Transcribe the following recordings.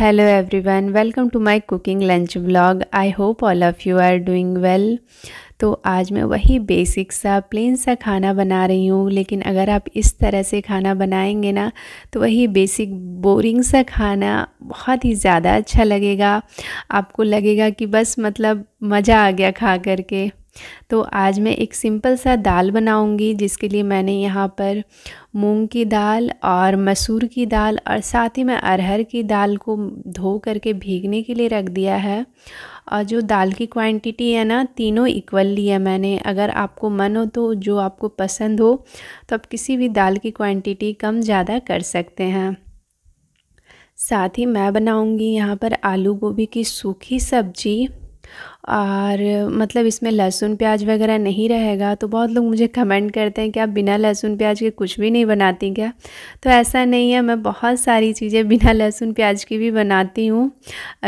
hello everyone welcome to my cooking lunch vlog I hope all of you are doing well तो आज मैं वही basic सा plane सा खाना बना रही हूँ लेकिन अगर आप इस तरह से खाना बनाएंगे ना तो वही बेसिक बोरिंग सा खाना बहुत ही ज़्यादा अच्छा लगेगा आपको लगेगा कि बस मतलब मज़ा आ गया खा करके तो आज मैं एक सिंपल सा दाल बनाऊंगी जिसके लिए मैंने यहाँ पर मूंग की दाल और मसूर की दाल और साथ ही मैं अरहर की दाल को धो करके भीगने के लिए रख दिया है और जो दाल की क्वांटिटी है ना तीनों इक्वल ली है मैंने अगर आपको मन हो तो जो आपको पसंद हो तो आप किसी भी दाल की क्वांटिटी कम ज़्यादा कर सकते हैं साथ ही मैं बनाऊंगी यहाँ पर आलू गोभी की सूखी सब्जी और मतलब इसमें लहसुन प्याज वगैरह नहीं रहेगा तो बहुत लोग मुझे कमेंट करते हैं कि आप बिना लहसुन प्याज के कुछ भी नहीं बनाती क्या तो ऐसा नहीं है मैं बहुत सारी चीज़ें बिना लहसुन प्याज की भी बनाती हूँ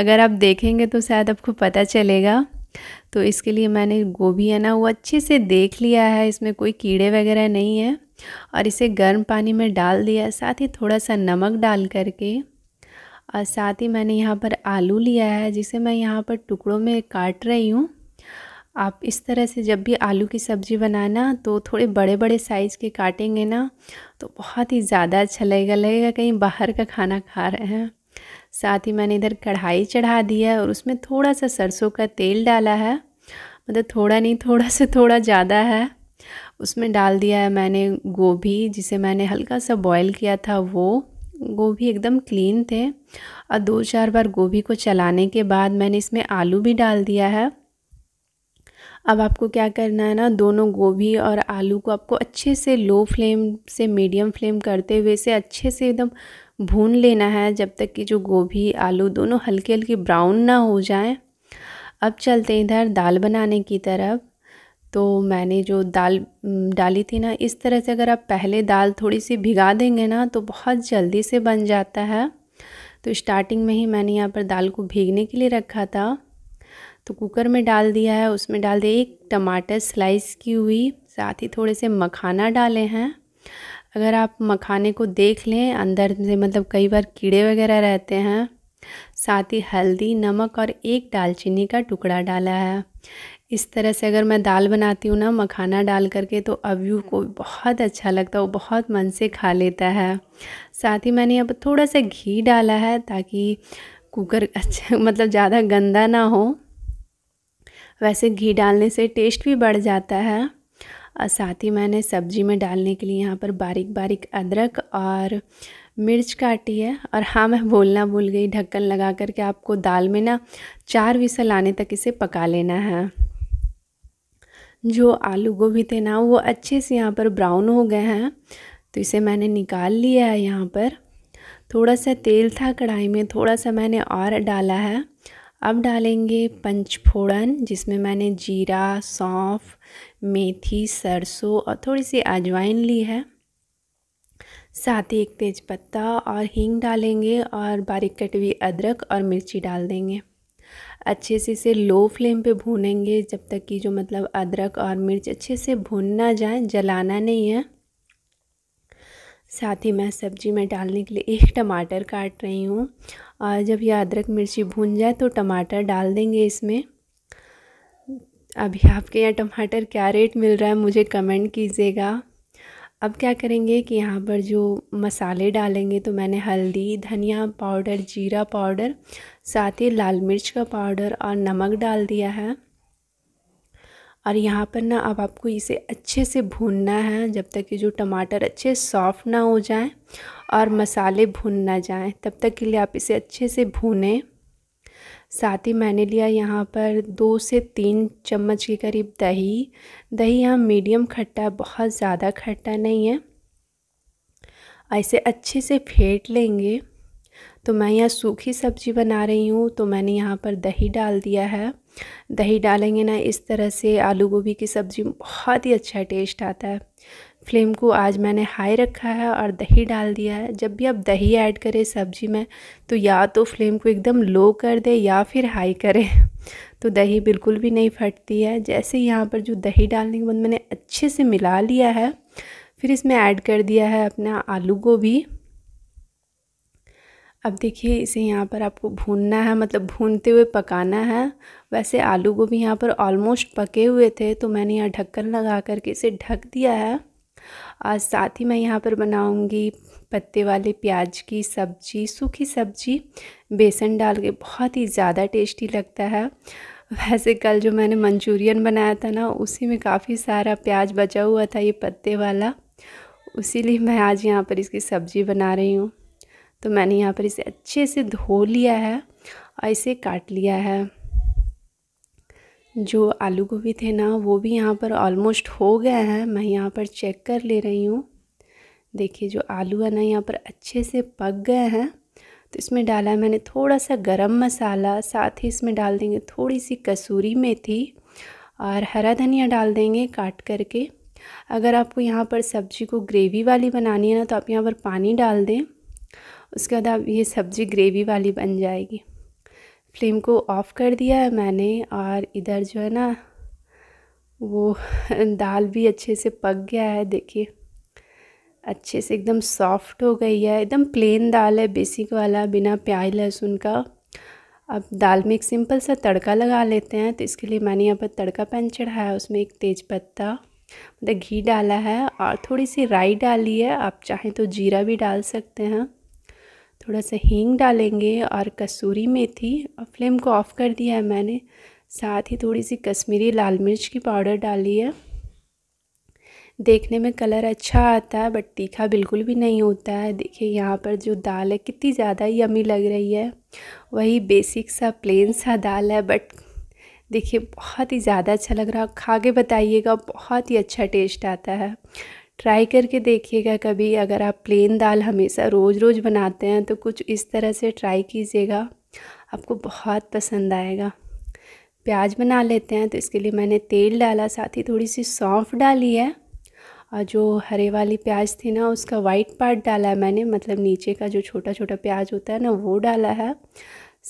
अगर आप देखेंगे तो शायद आपको पता चलेगा तो इसके लिए मैंने गोभी है ना वो अच्छे से देख लिया है इसमें कोई कीड़े वगैरह नहीं है और इसे गर्म पानी में डाल दिया साथ ही थोड़ा सा नमक डाल करके और साथ ही मैंने यहाँ पर आलू लिया है जिसे मैं यहाँ पर टुकड़ों में काट रही हूँ आप इस तरह से जब भी आलू की सब्ज़ी बनाना तो थोड़े बड़े बड़े साइज़ के काटेंगे ना तो बहुत ही ज़्यादा अच्छा लगेगा लगेगा कहीं बाहर का खाना खा रहे हैं साथ ही मैंने इधर कढ़ाई चढ़ा दी है और उसमें थोड़ा सा सरसों का तेल डाला है मतलब थोड़ा नहीं थोड़ा से थोड़ा ज़्यादा है उसमें डाल दिया है मैंने गोभी जिसे मैंने हल्का सा बॉयल किया था वो गोभी एकदम क्लीन थे और दो चार बार गोभी को चलाने के बाद मैंने इसमें आलू भी डाल दिया है अब आपको क्या करना है ना दोनों गोभी और आलू को आपको अच्छे से लो फ्लेम से मीडियम फ्लेम करते हुए से अच्छे से एकदम भून लेना है जब तक कि जो गोभी आलू दोनों हल्के हल्के ब्राउन ना हो जाएं अब चलते इधर दाल बनाने की तरफ तो मैंने जो दाल डाली थी ना इस तरह से अगर आप पहले दाल थोड़ी सी भिगा देंगे ना तो बहुत जल्दी से बन जाता है तो स्टार्टिंग में ही मैंने यहाँ पर दाल को भीगने के लिए रखा था तो कुकर में डाल दिया है उसमें डाल दिया एक टमाटर स्लाइस की हुई साथ ही थोड़े से मखाना डाले हैं अगर आप मखाने को देख लें अंदर से मतलब कई बार कीड़े वगैरह रहते हैं साथ ही हल्दी नमक और एक दालचीनी का टुकड़ा डाला है इस तरह से अगर मैं दाल बनाती हूँ ना मखाना डाल करके तो अव्यू को बहुत अच्छा लगता है वो बहुत मन से खा लेता है साथ ही मैंने अब थोड़ा सा घी डाला है ताकि कुकर अच्छा मतलब ज़्यादा गंदा ना हो वैसे घी डालने से टेस्ट भी बढ़ जाता है और साथ ही मैंने सब्जी में डालने के लिए यहाँ पर बारीक बारीक अदरक और मिर्च काटी है और हाँ मैं बोलना भूल गई ढक्कन लगा करके आपको दाल में ना चार विसल आने तक इसे पका लेना है जो आलू गोभी थे ना वो अच्छे से यहाँ पर ब्राउन हो गए हैं तो इसे मैंने निकाल लिया है यहाँ पर थोड़ा सा तेल था कढ़ाई में थोड़ा सा मैंने और डाला है अब डालेंगे पंचफोड़न जिसमें मैंने जीरा सौंफ मेथी सरसों और थोड़ी सी अजवाइन ली है साथ ही एक तेज़पत्ता और हींग डालेंगे और बारीक कटी हुई अदरक और मिर्ची डाल देंगे अच्छे से इसे लो फ्लेम पे भूनेंगे जब तक कि जो मतलब अदरक और मिर्च अच्छे से भून ना जाए जलाना नहीं है साथ ही मैं सब्ज़ी में डालने के लिए एक टमाटर काट रही हूँ और जब यह अदरक मिर्ची भून जाए तो टमाटर डाल देंगे इसमें अभी आपके यहाँ टमाटर क्या रेट मिल रहा है मुझे कमेंट कीजिएगा अब क्या करेंगे कि यहाँ पर जो मसाले डालेंगे तो मैंने हल्दी धनिया पाउडर जीरा पाउडर साथ ही लाल मिर्च का पाउडर और नमक डाल दिया है और यहाँ पर ना अब आपको इसे अच्छे से भूनना है जब तक कि जो टमाटर अच्छे सॉफ्ट ना हो जाएं और मसाले भून ना जाएं तब तक के लिए आप इसे अच्छे से भूनें साथ ही मैंने लिया यहाँ पर दो से तीन चम्मच के करीब दही दही यहाँ मीडियम खट्टा बहुत ज़्यादा खट्टा नहीं है ऐसे अच्छे से फेंट लेंगे तो मैं यहाँ सूखी सब्जी बना रही हूँ तो मैंने यहाँ पर दही डाल दिया है दही डालेंगे ना इस तरह से आलू गोभी की सब्ज़ी बहुत ही अच्छा टेस्ट आता है फ्लेम को आज मैंने हाई रखा है और दही डाल दिया है जब भी आप दही ऐड करें सब्जी में तो या तो फ्लेम को एकदम लो कर दें या फिर हाई करें तो दही बिल्कुल भी नहीं फटती है जैसे यहाँ पर जो दही डालने के बाद मैंने अच्छे से मिला लिया है फिर इसमें ऐड कर दिया है अपना आलू गोभी अब देखिए इसे यहाँ पर आपको भूनना है मतलब भूनते हुए पकाना है वैसे आलू गोभी यहाँ पर ऑलमोस्ट पके हुए थे तो मैंने यहाँ ढक्कन लगा करके इसे ढक दिया है और साथ ही मैं यहाँ पर बनाऊँगी पत्ते वाले प्याज की सब्ज़ी सूखी सब्ज़ी बेसन डाल के बहुत ही ज़्यादा टेस्टी लगता है वैसे कल जो मैंने मंचूरियन बनाया था ना उसी में काफ़ी सारा प्याज बचा हुआ था ये पत्ते वाला उसीलिए मैं आज यहाँ पर इसकी सब्ज़ी बना रही हूँ तो मैंने यहाँ पर इसे अच्छे से धो लिया है और इसे काट लिया है जो आलू गोभी थे ना वो भी यहाँ पर ऑलमोस्ट हो गए हैं मैं यहाँ पर चेक कर ले रही हूँ देखिए जो आलू है ना यहाँ पर अच्छे से पक गए हैं तो इसमें डाला है मैंने थोड़ा सा गरम मसाला साथ ही इसमें डाल देंगे थोड़ी सी कसूरी मेथी और हरा धनिया डाल देंगे काट करके अगर आपको यहाँ पर सब्ज़ी को ग्रेवी वाली बनानी है ना तो आप यहाँ पर पानी डाल दें उसके बाद आप ये सब्ज़ी ग्रेवी वाली बन जाएगी फ्लेम को ऑफ़ कर दिया है मैंने और इधर जो है ना वो दाल भी अच्छे से पक गया है देखिए अच्छे से एकदम सॉफ्ट हो गई है एकदम प्लेन दाल है बेसिक वाला बिना प्याज लहसुन का अब दाल में एक सिंपल सा तड़का लगा लेते हैं तो इसके लिए मैंने यहाँ पर तड़का पैन चढ़ाया है उसमें एक तेज़पत्ता मतलब घी डाला है और थोड़ी सी राई डाली है आप चाहें तो जीरा भी डाल सकते हैं थोड़ा सा हींग डालेंगे और कसूरी मेथी और फ्लेम को ऑफ़ कर दिया है मैंने साथ ही थोड़ी सी कश्मीरी लाल मिर्च की पाउडर डाली है देखने में कलर अच्छा आता है बट तीखा बिल्कुल भी नहीं होता है देखिए यहाँ पर जो दाल है कितनी ज़्यादा यमी लग रही है वही बेसिक सा प्लेन सा दाल है बट देखिए बहुत ही ज़्यादा अच्छा लग रहा है खा के बताइएगा बहुत ही अच्छा टेस्ट आता है ट्राई करके देखिएगा कभी अगर आप प्लेन दाल हमेशा रोज़ रोज़ बनाते हैं तो कुछ इस तरह से ट्राई कीजिएगा आपको बहुत पसंद आएगा प्याज बना लेते हैं तो इसके लिए मैंने तेल डाला साथ ही थोड़ी सी सौंफ डाली है और जो हरे वाली प्याज थी ना उसका वाइट पार्ट डाला है मैंने मतलब नीचे का जो छोटा छोटा प्याज होता है ना वो डाला है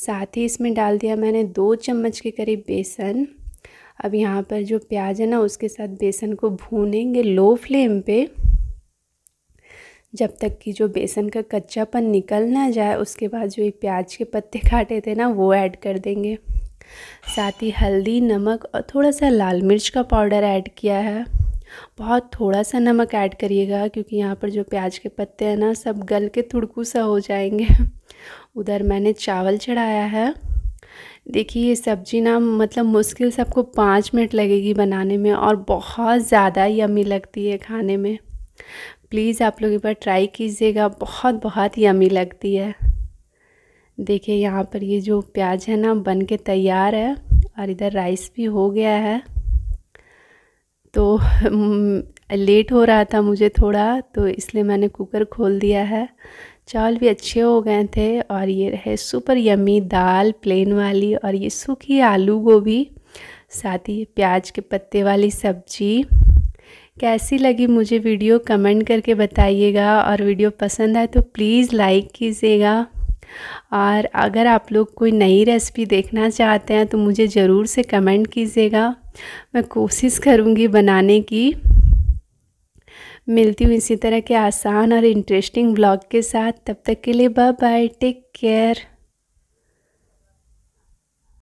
साथ ही इसमें डाल दिया मैंने दो चम्मच के करीब बेसन अब यहाँ पर जो प्याज है ना उसके साथ बेसन को भूनेंगे लो फ्लेम पे जब तक कि जो बेसन का कच्चापन निकल ना जाए उसके बाद जो ये प्याज के पत्ते काटे थे ना वो ऐड कर देंगे साथ ही हल्दी नमक और थोड़ा सा लाल मिर्च का पाउडर ऐड किया है बहुत थोड़ा सा नमक ऐड करिएगा क्योंकि यहाँ पर जो प्याज के पत्ते हैं ना सब गल के थुड़कू सा हो जाएंगे उधर मैंने चावल चढ़ाया है देखिए ये सब्ज़ी ना मतलब मुश्किल से आपको पाँच मिनट लगेगी बनाने में और बहुत ज़्यादा यमी लगती है खाने में प्लीज़ आप लोग एक बार ट्राई कीजिएगा बहुत बहुत यमी लगती है देखिए यहाँ पर ये जो प्याज है ना बन के तैयार है और इधर राइस भी हो गया है तो लेट हो रहा था मुझे थोड़ा तो इसलिए मैंने कुकर खोल दिया है चावल भी अच्छे हो गए थे और ये रहे सुपर यमी दाल प्लेन वाली और ये सूखी आलू गोभी साथ ही प्याज के पत्ते वाली सब्जी कैसी लगी मुझे वीडियो कमेंट करके बताइएगा और वीडियो पसंद आए तो प्लीज़ लाइक कीजिएगा और अगर आप लोग कोई नई रेसिपी देखना चाहते हैं तो मुझे ज़रूर से कमेंट कीजिएगा मैं कोशिश करूँगी बनाने की मिलती हूँ इसी तरह के आसान और इंटरेस्टिंग ब्लॉग के साथ तब तक के लिए बाय बाय टेक केयर